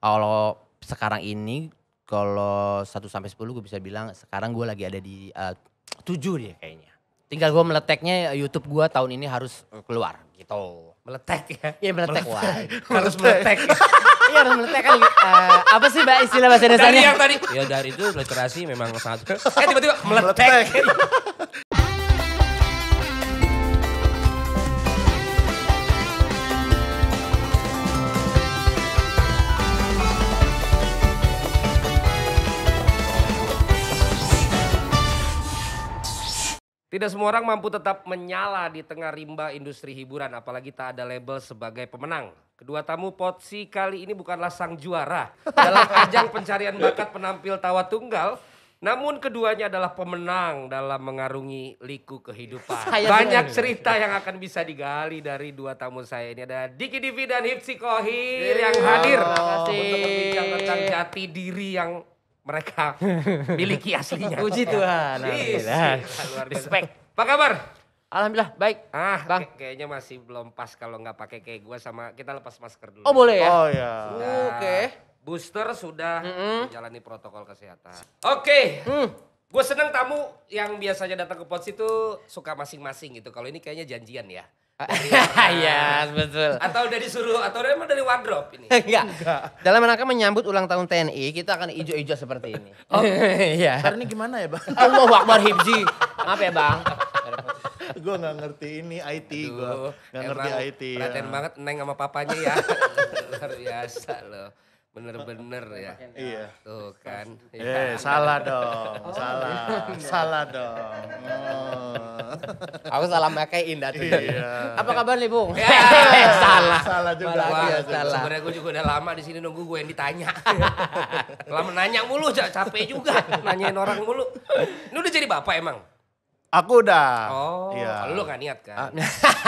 Kalau sekarang ini kalau 1 sampai 10 gue bisa bilang sekarang gue lagi ada di uh, 7 dia kayaknya. Tinggal gue meleteknya YouTube gue tahun ini harus keluar gitu. Meletek ya? Iya meletek. meletek. harus meletek. Iya harus meletek kan. Uh, apa sih mbak istilah bahasa Indonesia? Dari yang tadi. Ya dari itu literasi memang sangat. Eh tiba-tiba meletek. meletek. Tidak semua orang mampu tetap menyala di tengah rimba industri hiburan, apalagi tak ada label sebagai pemenang. Kedua tamu Potsi kali ini bukanlah sang juara dalam ajang pencarian bakat penampil tawa tunggal, namun keduanya adalah pemenang dalam mengarungi liku kehidupan. Saya Banyak cerita yang akan bisa digali dari dua tamu saya ini. Ada Diki Divi dan Hipsi Kohir yang hadir Terima Halo. untuk berbincang tentang jati diri yang mereka miliki aslinya. Puji ya. Tuhan. Alhamdulillah. Respect. Apa kabar? Alhamdulillah baik. Ah, Bang. kayaknya masih belum pas kalau nggak pakai kayak gue sama kita lepas masker dulu. Oh boleh ya? Oh ya. Oke. Okay. Booster sudah mm -hmm. menjalani protokol kesehatan. Oke. Okay. Mm. Gue seneng tamu yang biasanya datang ke pos itu suka masing-masing gitu. Kalau ini kayaknya janjian ya. Iya, betul. Atau udah disuruh atau emang dari wardrobe ini? Enggak. Dalam rangka menyambut ulang tahun TNI, kita akan ijo-ijo seperti ini. Oh. Iya. Hari ini gimana ya, Bang? Allahu Akbar Hibji. Maaf ya, Bang. gue gak ngerti ini IT gue. Gak ngerti IT. Ya. Perhatian banget Neng sama papanya ya. Luar biasa loh bener-bener ya. Iya. Tuh kan. Eh, yeah. salah dong. Oh. Salah. salah dong. Oh. Aku salah pakai indah tuh. Iya. Apa kabar nih, Bung? Eh, salah. Salah juga. Wah, ya, salah. Sebenarnya gue juga udah lama di sini nunggu gue yang ditanya. lama nanya mulu, capek juga nanyain orang mulu. Ini udah jadi bapak emang? Aku udah. Oh, iya. lu gak niat kan? Ah.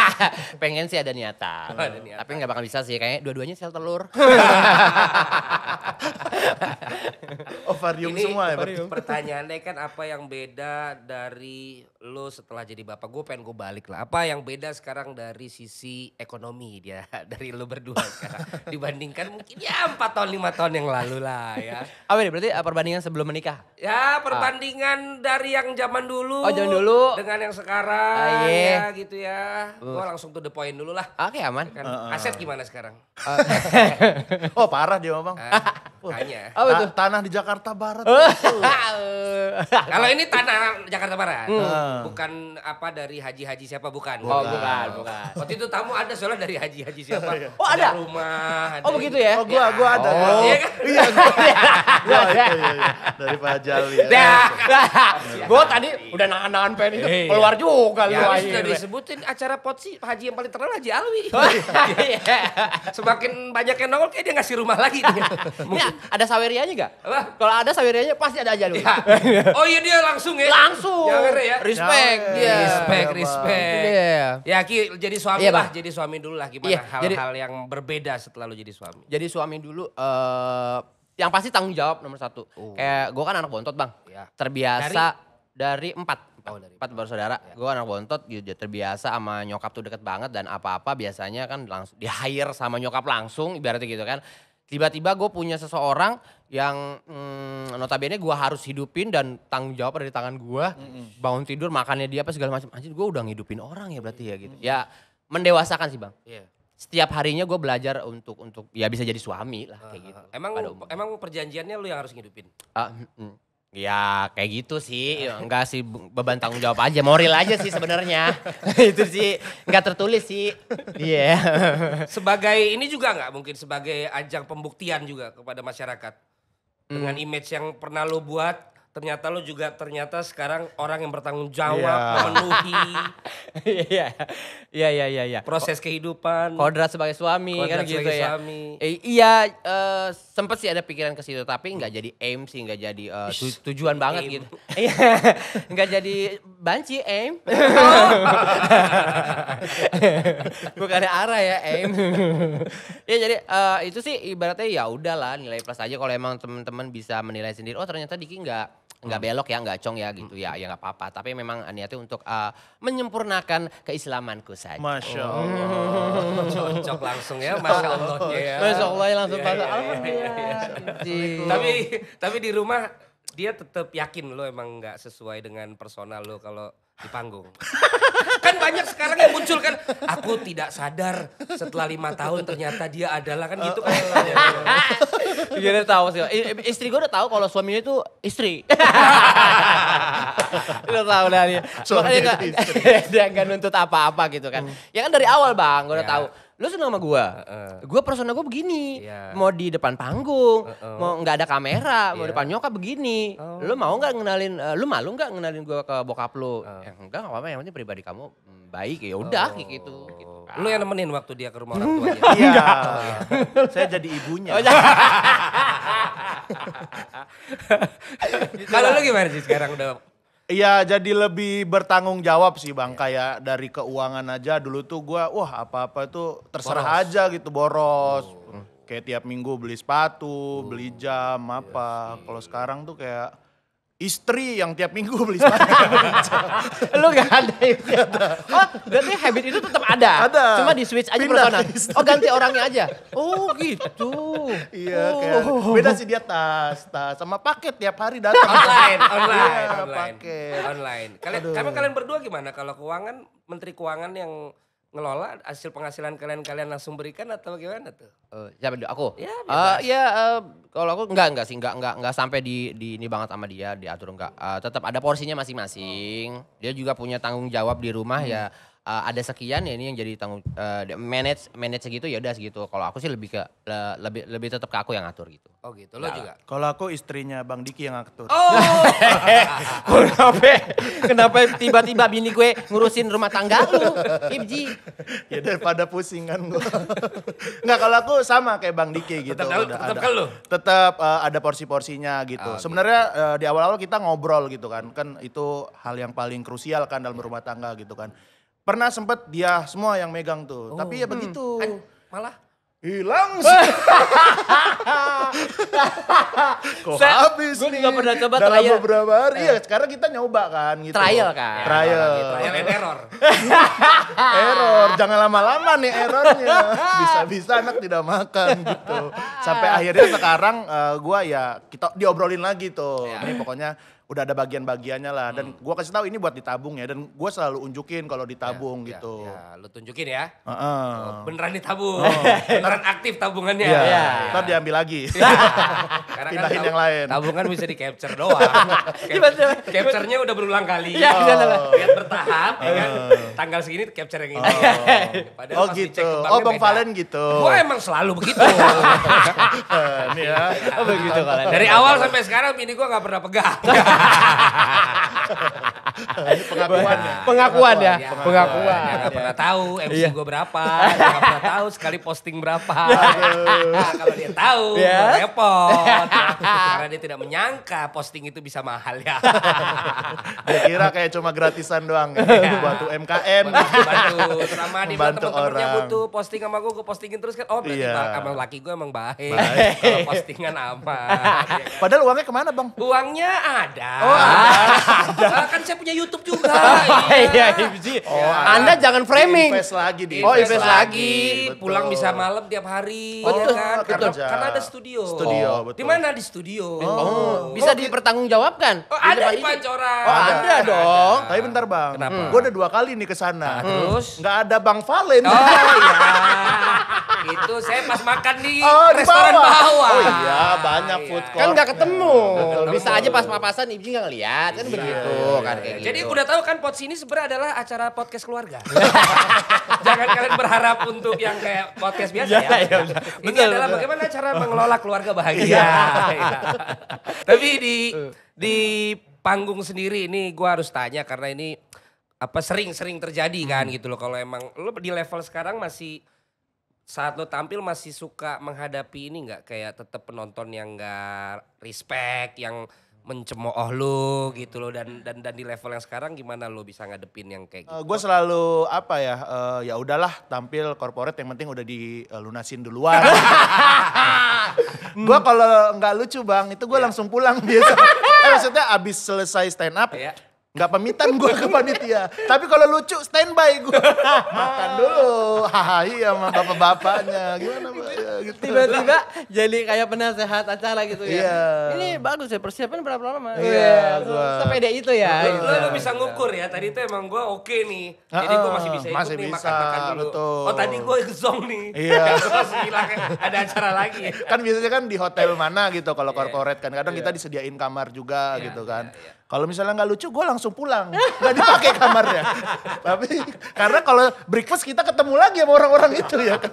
Pengen sih ada niatan. Oh, ada niatan. Tapi gak bakal bisa sih, kayaknya dua-duanya sel telur. Ovarium Ini semua ya. Ovarium. Pertanyaannya kan apa yang beda dari lo setelah jadi bapak? Gue pengen gue balik lah. Apa yang beda sekarang dari sisi ekonomi dia dari lo berdua sekarang dibandingkan mungkin ya empat tahun lima tahun yang lalu lah ya. Apa oh, iya, nih berarti eh, perbandingan sebelum menikah? Ya perbandingan ah. dari yang zaman dulu. Oh zaman dulu. Dengan yang sekarang ah, iya. ya gitu ya. Uh. Gue langsung to the point dulu lah. Oke okay, aman. Kan, uh, uh. Aset gimana sekarang? Uh. oh parah dia bang. Uh. Kayaknya. Oh, Ta tanah di Jakarta Barat. Oh. Kalau ini tanah Jakarta Barat. Hmm. Ah. Bukan apa dari haji-haji siapa bukan. Oh, bukan, bukan. Waktu itu tamu ada soalnya dari haji-haji siapa. Oh, iya. oh ada. ada rumah. Oh, ada oh, begitu ya. Oh, gua gua ada. Oh, iya kan? Iya, gua. Iya. iya, iya, Dari Pak Jali. Ya. Iya. Gua tadi udah nahan-nahan pengen itu keluar juga lu. Ya, sudah disebutin acara potsi haji yang paling terkenal Haji Alwi. Semakin banyak yang nongol kayak dia ngasih rumah lagi. Mungkin ada sawerianya gak? Kalau ada sawerianya pasti ada aja lu. Ya. Oh iya dia langsung ya? Langsung. Jangan ya, ya. Respect. Ya, yeah. Respect, respect. Yeah. Ya Ki jadi suami yeah, lah, jadi suami dulu lah gimana hal iya, hal-hal yang berbeda setelah lu jadi suami. Jadi suami dulu uh, yang pasti tanggung jawab nomor satu. Oh. Kayak gue kan anak bontot bang, ya. terbiasa dari, dari empat. Oh, dari empat bersaudara, ya. gue anak bontot gitu terbiasa sama nyokap tuh deket banget dan apa-apa biasanya kan langsung di hire sama nyokap langsung ibaratnya gitu kan tiba-tiba gue punya seseorang yang hmm, notabene gue harus hidupin dan tanggung jawab ada di tangan gue mm -hmm. bangun tidur makannya dia apa segala macam anjir gue udah ngidupin orang ya berarti ya gitu mm -hmm. ya mendewasakan sih bang yeah. setiap harinya gue belajar untuk untuk ya bisa jadi suami lah kayak uh, gitu emang emang perjanjiannya lu yang harus ngidupin uh, mm, hmm Ya kayak gitu sih, ya, enggak sih beban tanggung jawab aja, moral aja sih sebenarnya. itu sih enggak tertulis sih. Iya. Yeah. Sebagai ini juga enggak mungkin sebagai ajang pembuktian juga kepada masyarakat. Dengan hmm. image yang pernah lo buat ternyata lo juga ternyata sekarang orang yang bertanggung jawab yeah. memenuhi iya iya iya iya ya. proses kehidupan kodrat sebagai suami kan kodrat kan gitu ya suami. Eh, iya uh, sempet sih ada pikiran ke situ tapi nggak jadi aim sih nggak jadi uh, tu tujuan banget gitu iya, nggak jadi banci aim bukan arah ya aim ya jadi uh, itu sih ibaratnya ya udahlah nilai plus aja kalau emang teman-teman bisa menilai sendiri oh ternyata Diki nggak nggak hmm. belok ya, nggak cong ya gitu ya, hmm. ya nggak apa-apa. Tapi memang niatnya untuk uh, menyempurnakan keislamanku saja. Masya oh. Allah. Oh, cocok langsung ya, Masya Allah. Ya. Masya Allah ya, langsung yeah, pasang. ya tapi, tapi di rumah dia tetap yakin lo emang nggak sesuai dengan personal lo kalau di panggung banyak sekarang yang muncul kan. Aku tidak sadar setelah lima tahun ternyata dia adalah kan gitu kan. Iya, iya, iya. Dia udah tahu sih. Istri gue udah tahu kalau suaminya itu istri. udah tahu dari. Makanya dia nggak nuntut apa-apa gitu kan. Ya kan dari awal bang, gue udah ya. tahu lu seneng sama gue uh-uh. gue persona gue begini yeah. mau di depan panggung uh-uh. mau nggak ada kamera yeah. mau iya. depan nyokap begini oh. lu mau nggak ngenalin uh, lu malu nggak ngenalin gue ke bokap lu uh. ya, enggak nggak apa-apa yang penting pribadi kamu baik ya udah gitu. oh. gitu, gitu. lu yang nemenin waktu dia ke rumah orang tuanya iya. iya saya jadi ibunya Oh, iya. kalau lu gimana sih sekarang udah Iya jadi lebih bertanggung jawab sih bang. yeah. Kayak dari keuangan aja dulu tuh gue wah apa-apa tuh terserah boros. aja gitu boros. Oh. Kayak tiap minggu beli sepatu, oh. beli jam iya apa. yeah, Kalau sekarang tuh kayak istri yang tiap minggu beli sepatu. lu gak ada itu. Ya? Oh, berarti habit itu tetap ada. Ada. Cuma di switch aja persona. Oh, ganti orangnya aja. Oh, gitu. Iya, oh. kan. Beda sih dia tas, tas sama paket tiap hari datang. Online, iya, online, yeah, online. Paket. Online. Kalian, kalian berdua gimana kalau keuangan menteri keuangan yang ngelola hasil penghasilan kalian kalian langsung berikan atau gimana tuh? Uh, siapa dulu? Aku. Ya, uh, ya uh, kalau aku enggak enggak sih enggak enggak enggak sampai di di ini banget sama dia diatur enggak. Uh, tetap ada porsinya masing-masing. Dia juga punya tanggung jawab di rumah hmm. ya uh, ada sekian ya ini yang jadi tanggung uh, manage manage segitu ya udah segitu. Kalau aku sih lebih ke le, lebih lebih tetap ke aku yang ngatur gitu. Oh gitu lo juga. Kalau aku istrinya Bang Diki yang ngatur. Oh. kenapa kenapa tiba-tiba bini gue ngurusin rumah tangga lu, Ibji? ya daripada pusing kan gue. Enggak kalau aku sama kayak Bang Diki gitu. Tetap, udah tetap ada, Tetap uh, eh, ada porsi-porsinya gitu. Oh, Sebenarnya gitu. uh, di awal-awal kita ngobrol gitu kan. Kan itu hal yang paling krusial kan dalam rumah tangga gitu kan. Pernah sempet dia semua yang megang tuh. Oh. Tapi ya hmm. begitu. Hmm. Eh, malah hilang kok Saya, habis gue juga pernah coba dalam trial. beberapa hari eh. ya sekarang kita nyoba kan gitu trial kan ya, trial trial and error error jangan lama-lama nih errornya bisa-bisa anak tidak makan gitu sampai akhirnya sekarang uh, eh, gue ya kita diobrolin lagi tuh ya. nih pokoknya udah ada bagian-bagiannya lah dan hmm. gua kasih tahu ini buat ditabung ya dan gua selalu unjukin kalau ya, ditabung ya, gitu. Ya, ya, lu tunjukin ya. Uh -uh. Beneran ditabung. Oh. Beneran aktif tabungannya. Iya. Ya. ya. Ntar diambil lagi. Ya. Karena kan Pindahin kan yang lain. Tabungan bisa di capture doang. Capture-nya udah berulang kali. Ya, oh. Lihat bertahap ya kan. Tanggal segini capture yang ini. Oh, oh gitu. Oh Bang beda. Valen gitu. Gua emang selalu begitu. Ini ya. Oh, begitu Valen. Dari gitu? awal sampai sekarang ini gua nggak pernah pegang pengakuan, pengakuan ya. Pengakuan ya. Pengakuan. Ya, gak iya. pernah tahu MC iya. gue berapa. gak pernah tahu sekali posting berapa. kalau dia tahu yes. Iya. repot. Karena dia tidak menyangka posting itu bisa mahal ya. dia kira kayak cuma gratisan doang. Ya. Buat iya. UMKM. Bantu. Sama bantu orang butuh posting sama gue. Gue postingin terus kan. Oh berarti yeah. emang laki gue emang baik. baik. Kalau postingan apa Padahal uangnya kemana bang? Uangnya ada ada. Oh, ada. ada. Ah, kan saya punya YouTube juga. Oh, iya. iya. iya, iya oh, iya. Anda jangan framing. Invest lagi di. Oh, invest, lagi. lagi. Pulang bisa malam tiap hari. Oh, ya betul. Ya kan? betul. Karena, karena ada studio. Studio, oh, betul. Di mana di studio? Oh. oh. Bisa oh, dipertanggungjawabkan. Oh, ada di Pancoran. Oh, ada, ada dong. Ada. Tapi bentar, Bang. Kenapa? Hmm. Gue udah dua kali nih ke sana. Nah, terus? Nggak ada Bang Valen. Oh, iya itu saya pas makan di oh, restoran bawah. bawah. Oh iya, banyak iya. food kan court. Kan nggak ketemu. ketemu. Bisa aja pas papasan ibu nggak lihat kan iya, begitu iya, kan iya, kayak iya. Jadi gitu. udah tahu kan pot sini sebenarnya adalah acara podcast keluarga. Jangan kalian berharap untuk yang kayak podcast biasa ya. ya. Iya, iya. Ini adalah bagaimana cara mengelola keluarga bahagia. Iya. Tapi di di panggung sendiri ini gue harus tanya karena ini apa sering-sering terjadi kan hmm. gitu loh kalau emang lo di level sekarang masih saat lo tampil masih suka menghadapi ini nggak kayak tetap penonton yang nggak respect yang mencemooh lo gitu lo dan dan dan di level yang sekarang gimana lo bisa ngadepin yang kayak gitu? Uh, eh, gue selalu apa ya uh, ya udahlah tampil corporate yang penting udah dilunasin duluan. gue kalau nggak lucu bang itu gue yeah. langsung pulang biasa. eh, maksudnya abis selesai stand up yeah. Gak pamitan gue ke panitia. Tapi kalau lucu standby gue. Makan dulu. Hahaha iya sama bapak-bapaknya. Gimana Pak? Ya, gitu. Tiba-tiba jadi kayak penasehat acara gitu ya. Iya. Ini bagus ya persiapan berapa lama? Iya. tapi iya, Sepeda itu ya. Itu Lu bisa ngukur ya. Tadi tuh emang gue oke nih. Jadi gue masih bisa ikut nih makan-makan dulu. Oh tadi gue zong nih. Iya. ada acara lagi. Kan biasanya kan di hotel mana gitu kalau korporat kan. Kadang kita disediain kamar juga gitu kan. Kalau misalnya nggak lucu, gue langsung pulang. Nggak dipakai kamarnya. Tapi karena kalau breakfast kita ketemu lagi sama orang-orang itu ya kan.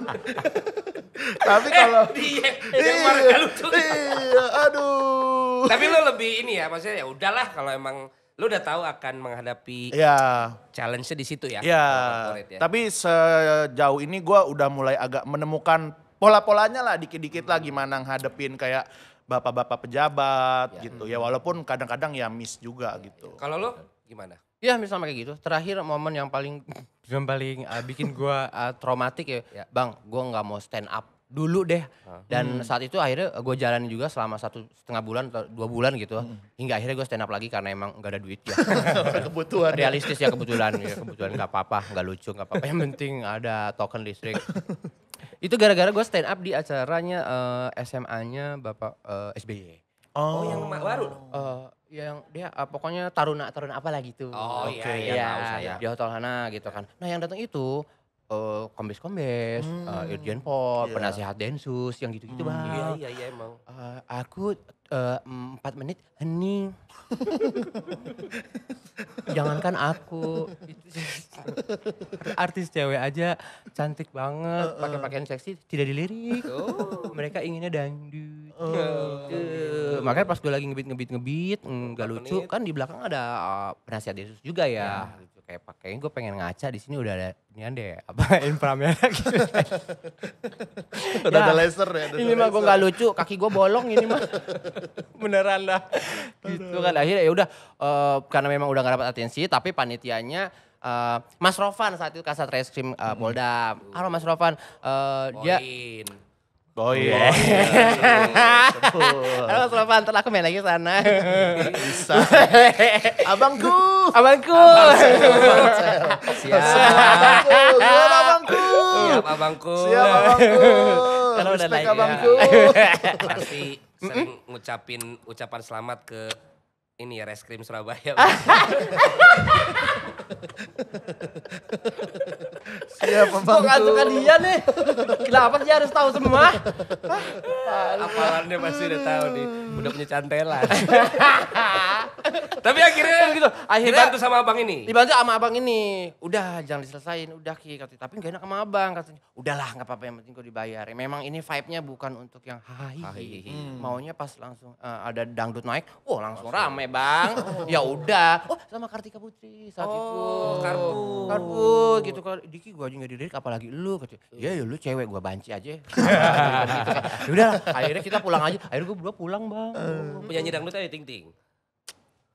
Tapi kalau eh, iya, iya, iya, nggak lucu. Iya, aduh. Tapi lo lebih ini ya, maksudnya ya udahlah kalau emang lo udah tahu akan menghadapi ya. challenge di situ ya. Iya. Ya. Tapi sejauh ini gue udah mulai agak menemukan pola-polanya lah dikit-dikit hmm. lah gimana ngadepin kayak bapak-bapak pejabat ya. gitu. Ya hmm. walaupun kadang-kadang ya miss juga gitu. Kalau lo gimana? Iya misalnya kayak gitu. Terakhir momen yang paling yang paling uh, bikin gue uh, ah, traumatik ya, ya. bang, gue nggak mau stand up dulu deh. Ah. Dan hmm. saat itu akhirnya eh, gue jalan juga selama satu setengah bulan atau dua bulan gitu. Hmm. Hingga akhirnya gue stand up lagi karena emang gak ada duit ya. kebutuhan. Ya. Realistis ya kebetulan. Ya, kebetulan gak apa-apa, gak lucu, gak apa-apa. Yang penting ada token listrik. Itu gara-gara gue stand up di acaranya uh, eh, SMA-nya Bapak uh, eh, SBY. Oh, oh yang oh. baru? Uh, yang dia uh, pokoknya taruna taruna apa lagi gitu. Oh iya okay. iya, iya, iya, iya. Di Hotel Hana gitu kan. Nah, yang datang itu Uh, kombes-kombes, hmm. uh, Irjen Pol, yeah. penasehat Densus, yang gitu-gitu hmm. bang. Iya, iya, iya emang. Uh, aku Eh, empat uh, menit hening. Jangankan aku, artis cewek aja cantik banget, uh, uh. pakai pakaian seksi tidak dilirik. Oh. Mereka inginnya dangdut. Oh. Uh. Makanya pas gue lagi ngebit ngebit ngebit, nggak lucu menit. kan di belakang ada uh, eh, penasihat Yesus juga ya. ya kayak pakainya gue pengen ngaca di sini udah ada ini deh apa gitu lagi udah ada ya, laser ya ini mah gue nggak lucu kaki gue bolong ini mah beneran lah gitu kan akhirnya ya udah uh, karena memang udah gak dapat atensi tapi panitianya uh, Mas Rovan saat itu kasat reskrim uh, Polda halo Mas Rovan uh, dia Oh iya. Oh, iya. iya, iya. Halo Selapan, ntar aku main lagi sana. Bisa. Abangku. Abangku. Siap. Abangku. Siap abangku. Siap abangku. Siap abangku. Kalau udah naik ya. abangku. Pasti sering ngucapin ucapan selamat ke ini ya reskrim Surabaya. Siapa bang? Kok suka dia nih? Kenapa sih harus tahu semua? Apalannya pasti udah tahu nih. Udah punya cantelan. Tapi akhirnya gitu. Akhirnya dibantu sama abang ini. Dibantu sama abang ini. Udah jangan diselesain, udah Ki kata. Tapi gak enak sama abang katanya. Udahlah nggak apa-apa yang penting gue dibayar. Memang ini vibe-nya bukan untuk yang hahihi. Hmm. Maunya pas langsung uh, ada dangdut naik, wah oh, langsung, Masuk. rame Bang. Oh. Ya udah. Oh sama Kartika Putri saat oh, itu. Karbu. Karbu gitu kalau Diki gue aja gak dilirik apalagi lu kata Ya iya, ya lu cewek gue banci aja. Gitu kan. ya udah akhirnya kita pulang aja. Akhirnya gue berdua pulang Bang. Uh. Penyanyi dangdut aja ting-ting.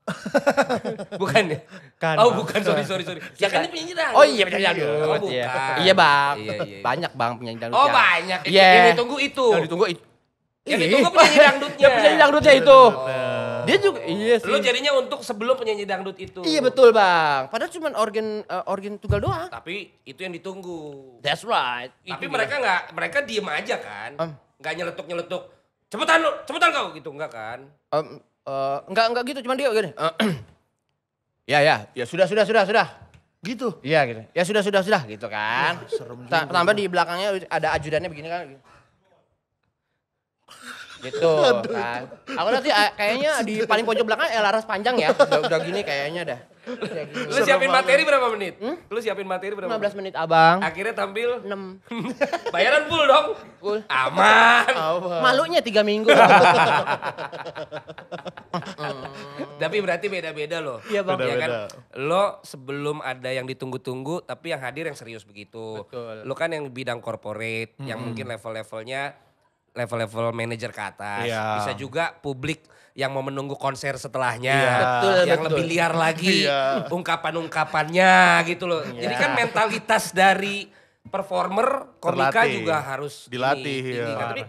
bukan ya? Kan. Oh bukan, sorry sorry sorry. Ya kan ini penyanyi dangdut. Oh iya penyanyi dangdut. Oh, bukan. Iya, iya bang, iya, iya, iya. banyak bang penyanyi dangdut. Oh banyak, iya. Yeah. yang ditunggu itu. Yang ditunggu itu. Yang ditunggu penyanyi dangdutnya. penyanyi dangdutnya iya, itu. Dia juga iya sih. Lu jadinya untuk sebelum penyanyi dangdut itu. Iya betul bang. Padahal cuma organ uh, organ tunggal doang. Tapi itu yang ditunggu. That's right. Tapi itu mereka nggak, mereka diem aja kan. Nggak um. nyeletuk nyeletuk. Cepetan lu, cepetan kau gitu enggak kan? Um, Uh, enggak enggak gitu cuman dia gini. ya ya ya sudah sudah sudah sudah. Gitu. ya gitu. Ya sudah sudah sudah gitu kan. Ya, serem juga. Tambah di belakangnya ada ajudannya begini kan. Gitu gitu kan. Aku nanti eh, kayaknya di paling pojok belakang eh, laras panjang ya. Udah, udah gini kayaknya dah. Lu siapin materi berapa menit? Hmm? Lu siapin materi berapa 15 menit? menit abang. Akhirnya tampil? 6. Bayaran full dong? Full. Aman. Aman. Malunya 3 minggu. tapi berarti beda-beda loh. Iya bang. Beda -beda. Ya kan? Lo sebelum ada yang ditunggu-tunggu tapi yang hadir yang serius begitu. Betul. Lo kan yang bidang corporate hmm. yang mungkin level-levelnya level-level manajer ke atas. Yeah. Bisa juga publik yang mau menunggu konser setelahnya, yeah. betul, yang betul. lebih liar lagi yeah. ungkapan-ungkapannya gitu loh. Yeah. Jadi kan mentalitas dari performer komika Terlatih. juga harus dilatih. Ini, ya. ini. Kan. Nah, Tapi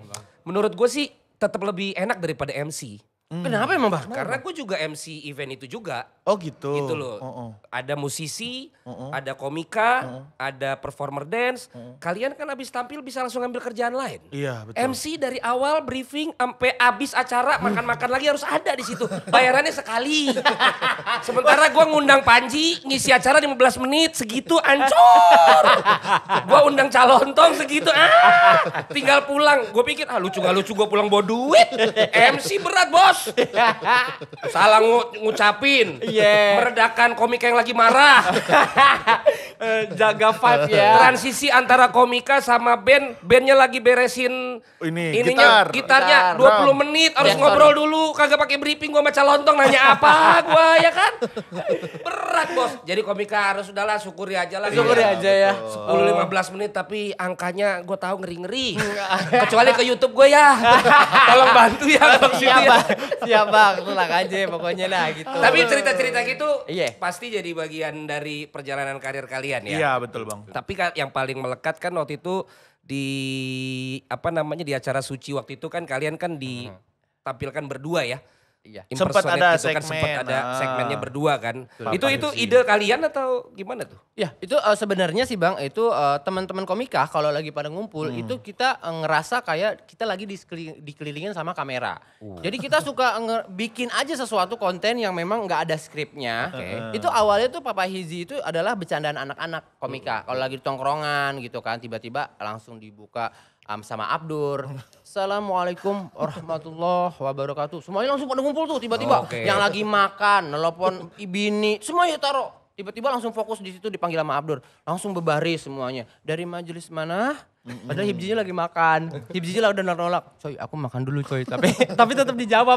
menurut gue sih tetap lebih enak daripada MC. Hmm. Kenapa emang Mbak? Kenapa? Karena gue juga MC event itu juga. Oh gitu. Gitu loh. Oh, oh. Ada musisi, oh, oh. ada komika, oh, ada performer dance. oh. Kalian kan abis tampil bisa langsung ngambil kerjaan lain. Iya betul. MC dari awal briefing sampai abis acara hmm. makan-makan lagi harus ada di situ. Bayarannya sekali. Sementara gue ngundang Panji ngisi acara 15 menit segitu ancur. gue undang calon tong segitu ah. Tinggal pulang. Gue pikir ah lucu gak lucu gue pulang bawa duit. MC berat bos bos. Salah ngucapin. Yeah. Meredakan komik yang lagi marah. Eh, jaga vibe ya. Transisi antara komika sama band, bandnya lagi beresin ini ininya, gitar. gitarnya gitar. 20 menit harus ya, ngobrol dulu, kagak pakai briefing gua sama calontong nanya apa gua ya kan. Berat bos. Jadi komika harus udahlah syukuri aja lah. Syukuri ya, aja ya. 10 15 menit tapi angkanya gue tahu ngeri-ngeri. Kecuali ke YouTube gue ya. Tolong bantu ya Bang Siap Bang. Siap Bang, tulang aja pokoknya lah gitu. Tapi cerita-cerita gitu iya. pasti jadi bagian dari perjalanan karir kali kalian ya. Iya betul bang. Tapi yang paling melekat kan waktu itu di apa namanya di acara suci waktu itu kan kalian kan ditampilkan mm-hmm. berdua ya. Iya. Sempat ada itu segmen, kan sempat ada ah. segmennya berdua kan. Papa itu itu sih. ide kalian atau gimana tuh? Ya, itu uh, sebenarnya sih Bang, itu uh, teman-teman komika kalau lagi pada ngumpul hmm. itu kita eh, ngerasa kayak kita lagi di dikelilingin sama kamera. Uh. Jadi kita suka bikin aja sesuatu konten yang memang nggak ada skripnya. Okay. Uh. Itu awalnya tuh Papa Hizi itu adalah bercandaan anak-anak komika. Uh. Hmm. Kalau lagi di tongkrongan gitu kan tiba-tiba langsung dibuka um, sama Abdur. Assalamualaikum warahmatullahi wabarakatuh. Semuanya langsung pada ngumpul tuh tiba-tiba. Oh, okay. Yang lagi makan, nelpon ibini, semuanya taruh. Tiba-tiba langsung fokus di situ dipanggil sama Abdur. Langsung berbaris semuanya. Dari majelis mana? Padahal Hibjinya lagi makan. Hibjinya lah udah nolak. Coy, aku makan dulu coy. Tapi tapi tetap dijawab.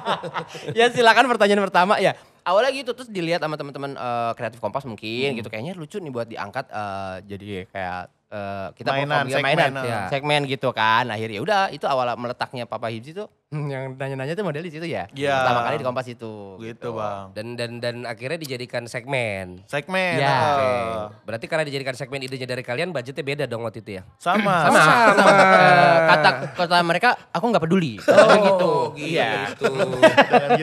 ya silakan pertanyaan pertama ya. Awalnya gitu terus dilihat sama teman-teman eh, kreatif Kompas mungkin hmm. gitu kayaknya lucu nih buat diangkat uh, jadi kayak uh, kita mainan, segmen, mainan, eh. ya. segmen gitu kan. Nah, akhirnya udah itu awal meletaknya Papa Hibzi tuh hmm, yang nanya-nanya tuh model di situ ya. Iya. Pertama kali di Kompas itu. Gitu, gitu, Bang. Dan dan dan akhirnya dijadikan segmen. Segmen. Ya. Oh. Berarti karena dijadikan segmen idenya dari kalian budgetnya beda dong waktu itu ya. Sama. Sama. Sama. Sama. Kata kata mereka aku nggak peduli. Oh, oh gitu. gitu. Iya. Gitu.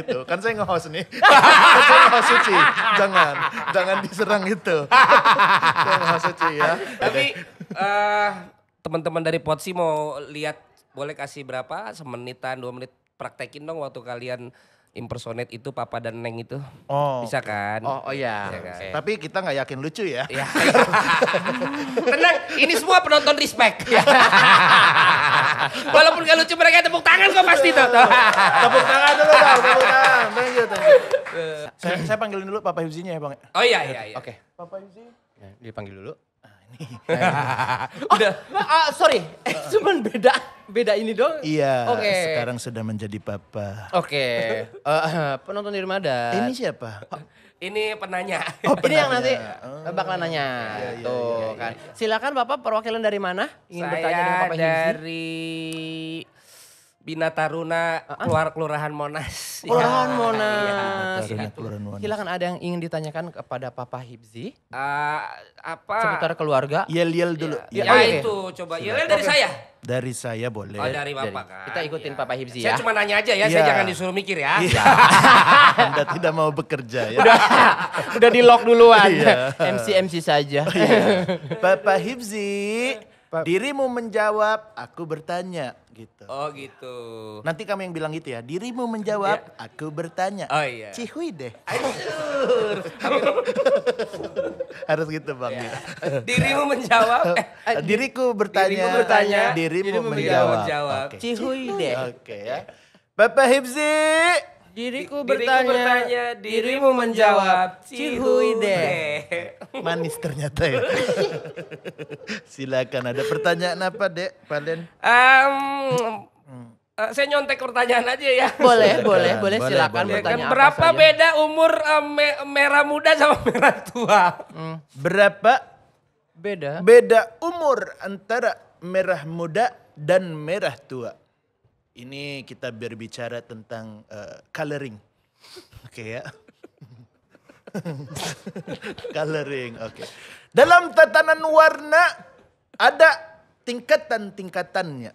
gitu. Kan saya nge-host nih. Kan saya nge-host suci. Jangan. Jangan diserang itu. saya nge-host suci ya. Tapi uh, teman-teman dari Potsi mau lihat boleh kasih berapa semenitan dua menit praktekin dong waktu kalian impersonate itu Papa dan Neng itu. Oh. Bisa kan? Oh, oh iya. iya kan? Okay. Tapi kita nggak yakin lucu ya. Iya. Tenang, ini semua penonton respect. Iya. Walaupun gak lucu mereka tepuk tangan kok pasti tuh. tepuk tangan dulu dong, tepuk tangan. Thank thank you. Eh. saya, saya panggilin dulu Papa Yuzinya ya Bang. Oh iya, iya, iya. Oke. Okay. Papa Yuzi. Ya, dipanggil dulu. oh, udah. Uh, sorry, eh, eh. cuman beda beda ini dong. Iya. Okay. Sekarang sudah menjadi papa. Oke. Okay. Uh, eh, penonton di rumah ada. Ini siapa? Ini penanya. Oh, penanya. Ini yang nanti oh. bakal nanya. ya, ya, iya, Tuh ya, ya. kan. Silakan Bapak perwakilan dari mana? Ingin Saya bertanya dengan Bapak dari Bina Taruna keluar kelurahan Monas. Kelurahan ya, Monas. Ya, Monas. Silakan ada yang ingin ditanyakan kepada Papa Hibzi? Uh, apa? Seputar keluarga. Yel yel dulu. Ya, ya, oh, ya itu coba. Yel yel dari saya. Dari saya boleh. Oh dari bapak dari. kan. Kita ikutin ya. Papa Hibzi ya. Saya cuma nanya aja ya, ya. saya iya. jangan disuruh mikir ya. ya. Anda tidak mau bekerja ya. Udah, udah di lock duluan. Iya. MC MC saja. Papa Hibzi. Dirimu menjawab, aku bertanya gitu. Oh gitu. Nanti kamu yang bilang gitu ya. Dirimu menjawab, yeah. aku bertanya. Oh iya. Cihui deh. Aduh. Harus gitu Bang. Yeah. Ya. Dirimu menjawab. Eh, eh diriku bertanya. Dirimu bertanya. Dirimu, dirimu menjawab. menjawab. Okay. Cihui deh. Oke okay, ya. Bapak Hipsi. Diriku bertanya, diriku bertanya, dirimu menjawab, Cihui deh. Manis ternyata ya. Silakan ada pertanyaan apa, Dek? Palen. Um, Uh, hmm. eh, saya nyontek pertanyaan aja ya. Boleh, boleh, boleh, boleh silakan boleh. bertanya. berapa apa saja? beda umur uh, me merah muda sama merah tua? Hmm. Berapa beda? Beda umur antara merah muda dan merah tua. Ini kita berbicara tentang uh, coloring. Oke okay, ya. coloring, oke. Okay. Dalam tatanan warna ada tingkatan-tingkatannya.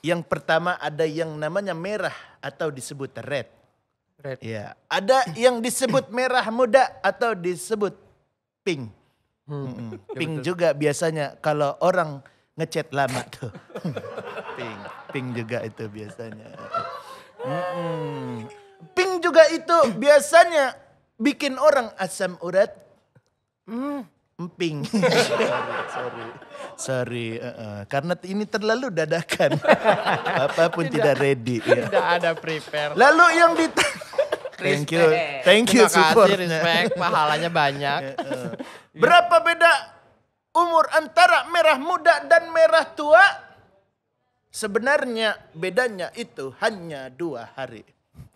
Yang pertama ada yang namanya merah atau disebut red. Red. Ya, ada yang disebut merah muda atau disebut pink. Hmm. Hmm. Pink ya juga biasanya kalau orang ngechat lama tuh. ping, ping juga itu biasanya. mm Ping juga itu biasanya bikin orang asam urat. Mm. Emping. sorry, sorry. Uh-uh. Karena ini terlalu dadakan. Apapun tidak, tidak ready. Ya. Tidak ada prepare. Lalu yang ditanya. Thank you, thank you Terima kasih, respect, pahalanya banyak. Berapa beda antara merah muda dan merah tua sebenarnya bedanya itu hanya dua hari.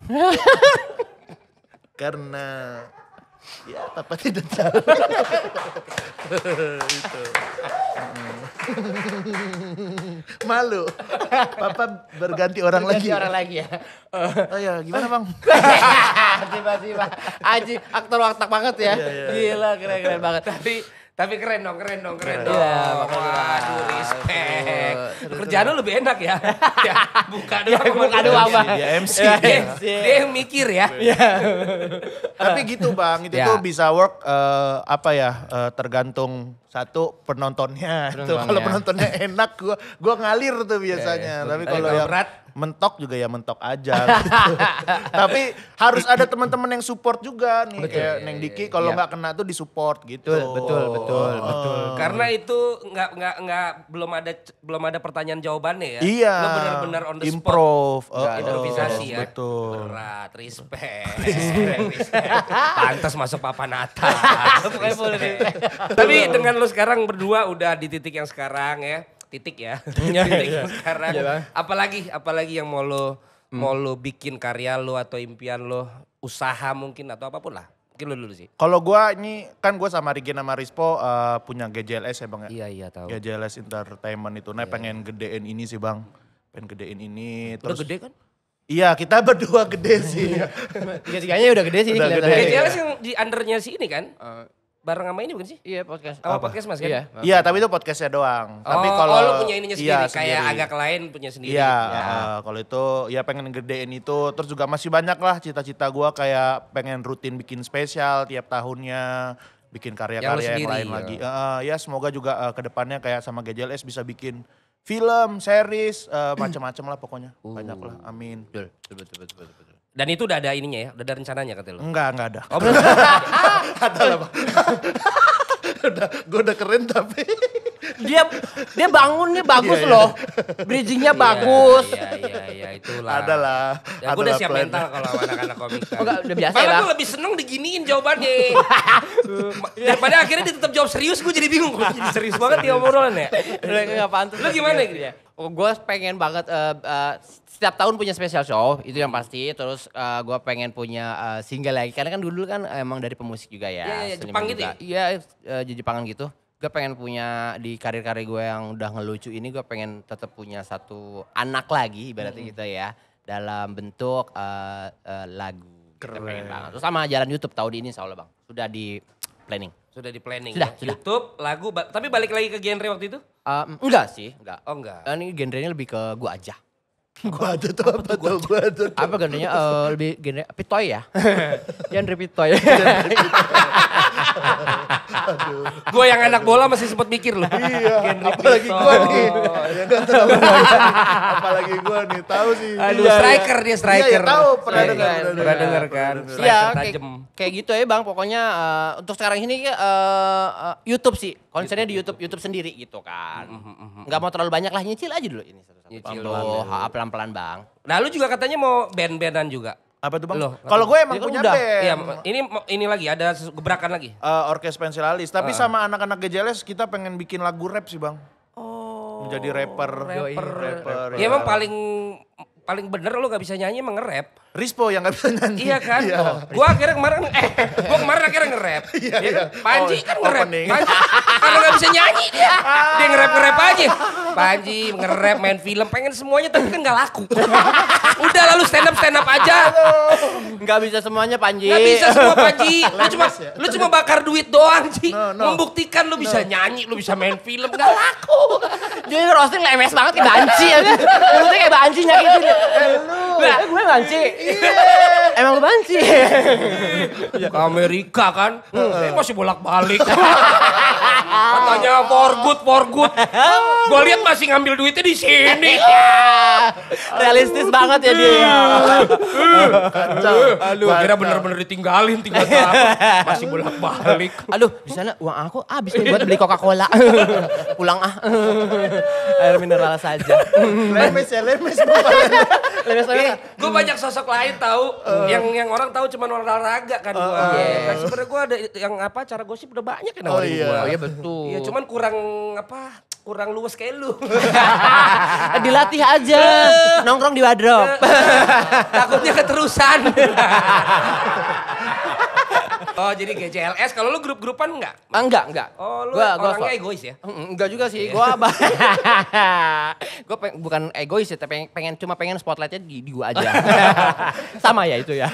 Karena ya papa tidak tahu. itu. Malu. Papa berganti orang berganti lagi. orang lagi ya. oh ya, gimana Bang? Tiba-tiba. Aji aktor watak banget ya. Iya, iya, iya. Gila keren-keren banget. Tapi tapi keren dong, keren dong, keren, keren iya, dong. Iya, Waduh, respect. Kerjaan lu lebih enak ya. ya buka ya, doang. Ya, buka doang, Bang. Dia MC. Ya, dia, iya. dia yang mikir ya. Iya. ya. Tapi gitu, Bang. Itu ya. tuh bisa work uh, apa ya, uh, tergantung satu penontonnya. penontonnya. Kalau penontonnya enak, gua gua ngalir tuh biasanya. Ya, ya. Tapi kalau yang berat, mentok juga ya mentok aja. Gitu. Tapi harus ada teman-teman yang support juga nih betul, kayak Neng iya, Diki iya, kalau iya. nggak iya. kena tuh disupport gitu. Betul, betul, betul, oh. betul. Karena itu nggak nggak nggak belum ada belum ada pertanyaan jawabannya ya. Iya. benar-benar on the Improve. spot. Improv, oh, improvisasi oh, ya. Betul. Berat, respect. Pantas masuk Papa Nata. Tapi dengan lo sekarang berdua udah di titik yang sekarang ya titik ya. titik yeah, iya, iya. sekarang. Yeah. Iya apalagi apalagi yang mau lo hmm. mau lo bikin karya lo atau impian lo, usaha mungkin atau apapun lah. Mungkin lo dulu sih. Kalau gue ini kan gue sama Rigi sama Rispo uh, punya GJLS ya Bang ya. Iya iya tahu. GJLS Entertainment itu nah pengen gedein ini sih Bang. Pengen gedein ini terus. gede kan? Iya kita berdua gede sih. Tiga-tiganya udah gede sih. Udah gede. GJLS yang di undernya sih ini kan? Uh, bareng sama ini bukan sih? Iya podcast. Apa, Apa? podcast mas kan? Iya, iya tapi itu podcastnya doang. Oh, tapi oh, kalau oh, lu punya ininya iya, sendiri, iya, kayak agak lain punya sendiri. Iya, ya. uh, kalau itu ya pengen gedein itu, terus juga masih banyak lah cita-cita gue kayak pengen rutin bikin spesial tiap tahunnya bikin karya-karya yang, yang lain ya. lagi. Uh, ya semoga juga uh, eh, kedepannya kayak sama GJLS bisa bikin film, series, uh, macam-macam lah pokoknya. Uh. Banyak lah, amin. betul, betul, betul. betul. Dan itu udah ada ininya ya, udah ada rencananya kata lo? Enggak, enggak ada. Oh, belum. ada lah, udah, gue udah keren tapi dia dia bangunnya iya, bagus yeah, loh. Bridgingnya iya, bagus. Iya, yeah, iya, yeah, iya, yeah, itulah. Adalah. Ya, gue udah siap plan. mental kalau anak-anak komik. enggak, kan. oh, udah biasa Malah lah. Ya? gue lebih seneng diginiin jawabannya. Daripada akhirnya dia tetap jawab serius, gue jadi bingung. Gue jadi serius banget ya omongan ya. Udah gak pantas. Lu gimana gitu ya? gue pengen banget uh, uh, setiap tahun punya special show itu yang pasti terus uh, eh, gue pengen punya uh, single lagi karena kan dulu kan emang dari pemusik juga ya yeah, iya, iya, iya, yeah, Jepang gitu ya iya uh, Jepangan gitu gue pengen punya di karir-karir gue yang udah ngelucu ini gue pengen tetap punya satu anak lagi ibaratnya mm -hmm. gitu ya dalam bentuk uh, uh, lagu keren banget terus sama jalan YouTube tahun ini Allah bang sudah di planning sudah di planning sudah, ya? Sudah. YouTube, lagu, ba tapi balik lagi ke genre waktu itu? Um, enggak sih, enggak. Oh enggak. Ini genrenya lebih ke gua aja. gua aja tuh apa, apa tuh gua aja tuh. Apa genrenya uh, lebih genre pitoy ya? genre pitoy. gue yang anak bola masih sempat mikir loh. Iya, apalagi gue nih. apalagi gue nih, tahu sih. Aduh, iya, iya. striker dia striker. Iya, ya, tahu pernah dengar. Pernah dengar kan. Iya, kayak gitu ya Bang, pokoknya uh, untuk sekarang ini uh, YouTube sih. Konsernya di YouTube, YouTube sendiri gitu kan. Mm-hmm, mm-hmm, mm-hmm. Gak mau terlalu banyak lah, nyicil aja dulu ini. Nyicil Pelan-pelan Bang. Nah lu juga katanya mau band-bandan juga. Apa tuh bang? Kalau gue emang ya, punya udah. band. Iya, ini ini lagi ada gebrakan lagi. Uh, Orkes Pensilalis. Tapi uh. sama anak-anak GJLS kita pengen bikin lagu rap sih bang. Oh. Menjadi rapper. Rapper. rapper, rapper emang iya, ya. paling paling bener lo gak bisa nyanyi emang nge-rap. Rispo yang gak bisa nyanyi. Iya kan? Iya. Oh, gue akhirnya kemarin, eh gue kemarin akhirnya nge-rap. Iya, iya, kan? iya. Panji oh, kan nge-rap. Panji, kalau gak bisa nyanyi dia, dia nge-rap nge-rap aja. Panji nge-rap, main film, pengen semuanya tapi kan gak laku. Udah lalu stand up stand up aja. Gak bisa semuanya Panji. Gak bisa semua Panji. Lu cuma ya. lu cuma bakar duit doang sih. No, no. Membuktikan lu no. bisa nyanyi, lu bisa main film, gak laku. Jadi roasting lemes banget kayak banci. Ya. Mulutnya kayak banci nyakitin. Eh, lu. gue banci. Iya. Emang lu banci. Iya. Ke Amerika kan. Saya hmm. eh, masih bolak-balik. Katanya for good, for good. Gue lihat masih ngambil duitnya di sini. Realistis banget ya dia. Kacau. Aduh, kira bener-bener ditinggalin tiga tahun. Masih bolak-balik. Aduh, di sana uang aku habis nih buat beli Coca-Cola. Pulang ah. Air mineral saja. lemes ya, lemes. lemes lemes. Gue banyak sosok lain tahu eh. yang yang orang tahu cuma olahraga kan gua. Uh, eh, yeah. Eh. sebenarnya gue ada yang apa cara gosip udah banyak kan oh, iya. gua. Oh iya betul. Iya, cuman kurang apa kurang luwes kayak lu. Dilatih aja, nongkrong di wardrobe. Takutnya keterusan. Oh jadi GCLS, kalau lu grup-grupan enggak? Enggak, ah, enggak. Oh lu gua, orangnya gua, egois ya? Enggak juga sih, iya. gue apa? gue bukan egois ya, tapi pengen, pengen cuma pengen spotlightnya di, di gue aja. Sama ya itu ya.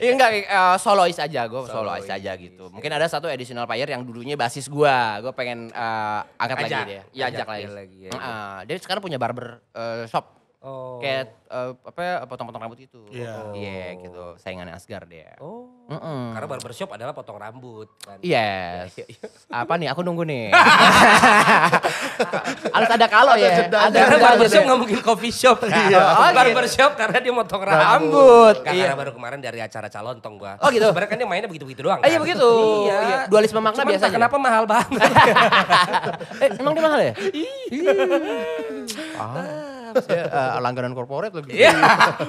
Iya enggak, iya, iya. uh, eh, solois aja, gue solois, solois aja gitu. Mungkin ada satu additional player yang dulunya basis gue, gue pengen uh, angkat ajak. lagi dia. Ya ajak, ajak lagi. lagi ya. uh, dia sekarang punya barber uh, shop. Oh. Kayak uh, apa ya potong-potong rambut itu, Iya. Yeah. Iya yeah, oh. gitu. Saingannya Asgar dia. Oh. Mm -mm. Karena barbershop adalah potong rambut kan. Yes. Iya, iya. apa nih aku nunggu nih. Harus ada kalau ya. Ada ada karena barbershop nggak mungkin coffee shop. Iya. Oh, gitu. barbershop gitu. karena dia motong nah, rambut. rambut. Karena iya. baru kemarin dari acara calontong gua. Oh gitu. Sebenernya kan dia mainnya begitu-begitu doang. Ah, iya, kan? Iya begitu. iya. Dualisme makna Cuman biasa. Kenapa mahal banget? eh, emang dia mahal ya? Iya. ah. Saya, iya, uh, eh, langganan korporat lebih Iya.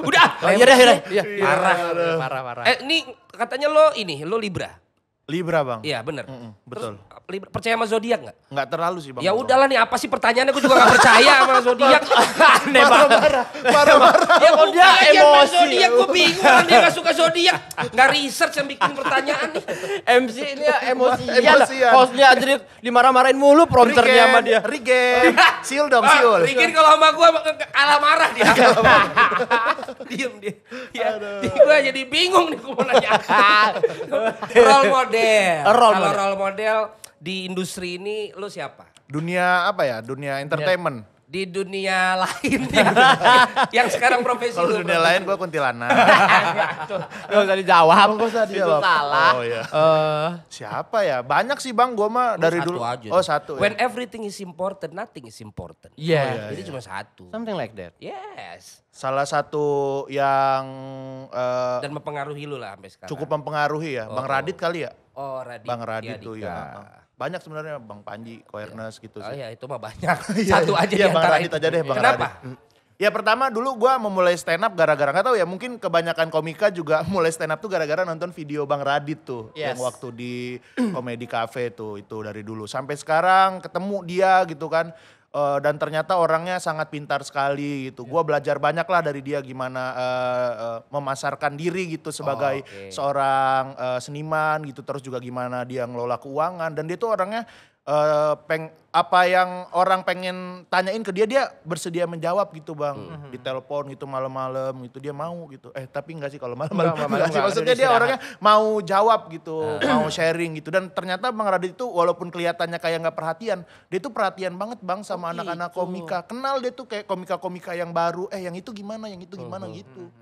Udah. Oh, iya ya iya dah. Iya. iya. Parah, parah, parah. Eh, ini katanya lo ini, lo Libra. Libra bang. Iya benar. Mm -mm, betul. Terus, uh, Libra, percaya sama zodiak nggak? Nggak terlalu sih bang. Ya udahlah nih apa sih pertanyaannya? Gue juga nggak percaya sama zodiak. Aneh banget. Marah marah. marah. Ya kok dia emosi. Zodiak gue bingung dia nggak suka zodiak. Nggak research yang bikin pertanyaan nih. MC ini ya emosi. Emosian. Iya hostnya jadi dimarah-marahin mulu prompternya sama dia. Rigen. Siul dong siul. Rigen kalau sama gue kalah marah dia. Diam dia. Ya, gue jadi bingung nih gue mau nanya. Role model model. role Kalau model. role model di industri ini lu siapa? Dunia apa ya? Dunia entertainment. Dunia di dunia lain yang sekarang profesi kalau dunia lain gue kuntilanak gak usah dijawab gak usah dijawab itu salah oh, iya. uh, siapa ya banyak sih bang gue mah dari dulu aja. oh satu ya? when ya. everything is important nothing is important yeah. oh, iya, jadi iya. cuma satu something like that yes salah satu yang uh, dan mempengaruhi lu lah sampai sekarang cukup mempengaruhi ya oh. bang oh. Radit kali ya Oh Radit, Bang tuh ya. Iya, banyak sebenarnya Bang Panji, Koernas ya. gitu oh, sih. Oh iya itu mah banyak. Iya, Satu aja ya, di Bang Radit aja deh Bang Kenapa? Radit. Hmm. Ya pertama dulu gue memulai stand up gara-gara gak tahu ya mungkin kebanyakan komika juga mulai stand up tuh gara-gara nonton video Bang Radit tuh yes. yang waktu di Komedi Cafe tuh itu dari dulu sampai sekarang ketemu dia gitu kan uh, dan ternyata orangnya sangat pintar sekali gitu. Yeah. Gua belajar banyak lah dari dia gimana uh, uh, memasarkan diri gitu sebagai oh, okay. seorang uh, seniman gitu. Terus juga gimana dia ngelola keuangan dan dia tuh orangnya Eh, peng apa yang orang pengen tanyain ke dia dia bersedia menjawab gitu bang hmm. telepon gitu malam-malam gitu dia mau gitu eh tapi enggak sih kalau malam-malam enggak, maksudnya dia orangnya mau jawab gitu hmm. mau sharing gitu dan ternyata bang Radit itu walaupun kelihatannya kayak nggak perhatian dia itu perhatian banget bang sama oh, anak-anak gitu. komika kenal dia tuh kayak komika-komika yang baru eh yang itu gimana yang itu gimana hmm. hmm gitu hmm,